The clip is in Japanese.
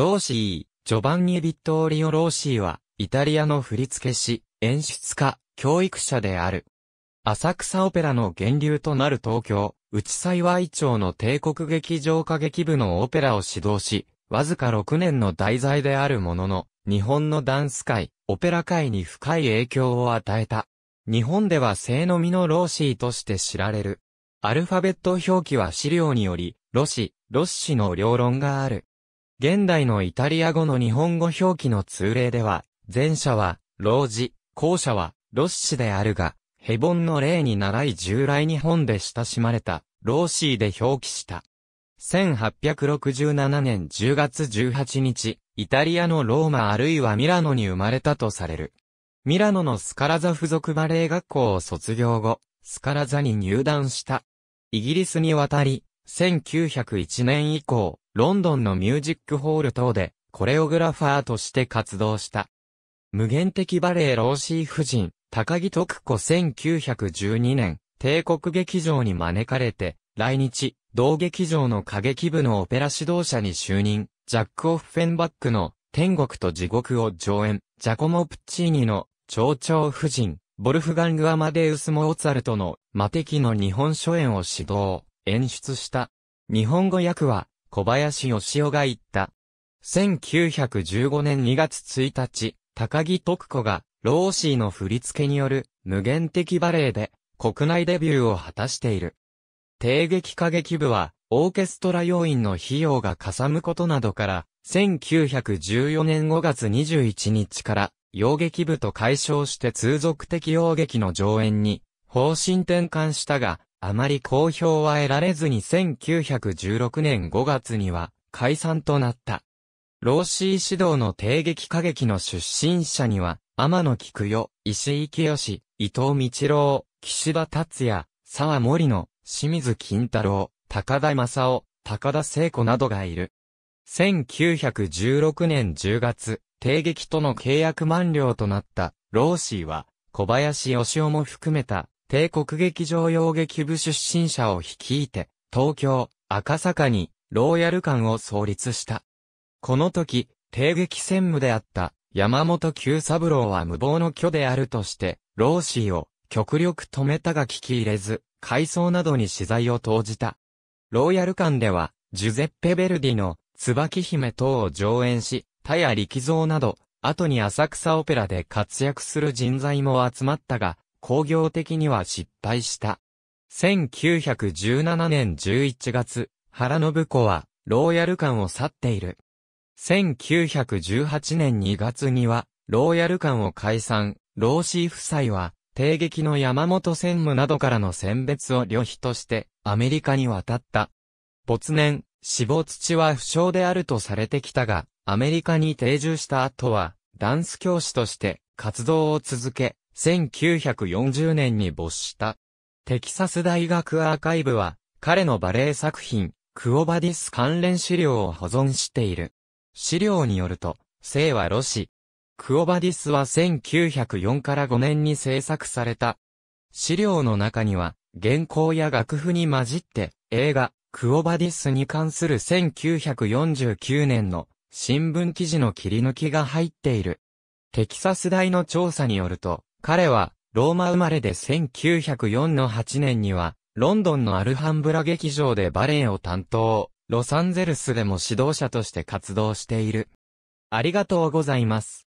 ローシー、ジョバンニ・ビットオリオ・ローシーは、イタリアの振付師、演出家、教育者である。浅草オペラの源流となる東京、内幸い町の帝国劇場歌劇部のオペラを指導し、わずか6年の題材であるものの、日本のダンス界、オペラ界に深い影響を与えた。日本では性のみのローシーとして知られる。アルファベット表記は資料により、ロシ、ロッシの両論がある。現代のイタリア語の日本語表記の通例では、前者は、老子、後者は、ロッシであるが、ヘボンの例に習い従来日本で親しまれた、ローシーで表記した。1867年10月18日、イタリアのローマあるいはミラノに生まれたとされる。ミラノのスカラザ付属バレエ学校を卒業後、スカラザに入団した。イギリスに渡り、1901年以降、ロンドンのミュージックホール等で、コレオグラファーとして活動した。無限的バレエ老子夫人、高木徳子1912年、帝国劇場に招かれて、来日、同劇場の歌劇部のオペラ指導者に就任、ジャック・オフフェンバックの天国と地獄を上演、ジャコモ・プッチーニの蝶々夫人、ボルフガング・アマデウス・モーツァルトの魔敵の日本初演を指導、演出した。日本語訳は小林義夫が言った。1915年2月1日、高木徳子が、ローシーの振り付けによる、無限的バレエで、国内デビューを果たしている。定劇歌劇部は、オーケストラ要員の費用がかさむことなどから、1914年5月21日から、洋劇部と解消して通俗的洋劇の上演に、方針転換したが、あまり好評は得られずに1916年5月には解散となった。老子指導の帝劇歌劇の出身者には、天野菊代、石井清、伊藤道郎、岸田達也、沢森野、清水金太郎、高田正夫、高田聖子などがいる。1916年10月、帝劇との契約満了となった、老子は、小林義雄も含めた帝国劇場用劇部出身者を率いて、東京、赤坂に、ローヤル館を創立した。この時、帝劇専務であった、山本久三郎は無謀の虚であるとして、ローシーを、極力止めたが聞き入れず、改装などに資材を投じた。ローヤル館では、ジュゼッペ・ベルディの、椿姫等を上演し、他や力蔵など、後に浅草オペラで活躍する人材も集まったが、工業的には失敗した。1917年11月、原信子は、ローヤル館を去っている。1918年2月には、ローヤル館を解散、老子夫妻は、帝劇の山本専務などからの選別を旅費として、アメリカに渡った。没年、死亡土は不詳であるとされてきたが、アメリカに定住した後は、ダンス教師として活動を続け、1940年に没した。テキサス大学アーカイブは、彼のバレエ作品、クオバディス関連資料を保存している。資料によると、生はロシ。クオバディスは1904から5年に制作された。資料の中には、原稿や楽譜に混じって、映画、クオバディスに関する1949年の新聞記事の切り抜きが入っている。テキサス大の調査によると、彼は、ローマ生まれで1904の8年には、ロンドンのアルハンブラ劇場でバレエを担当、ロサンゼルスでも指導者として活動している。ありがとうございます。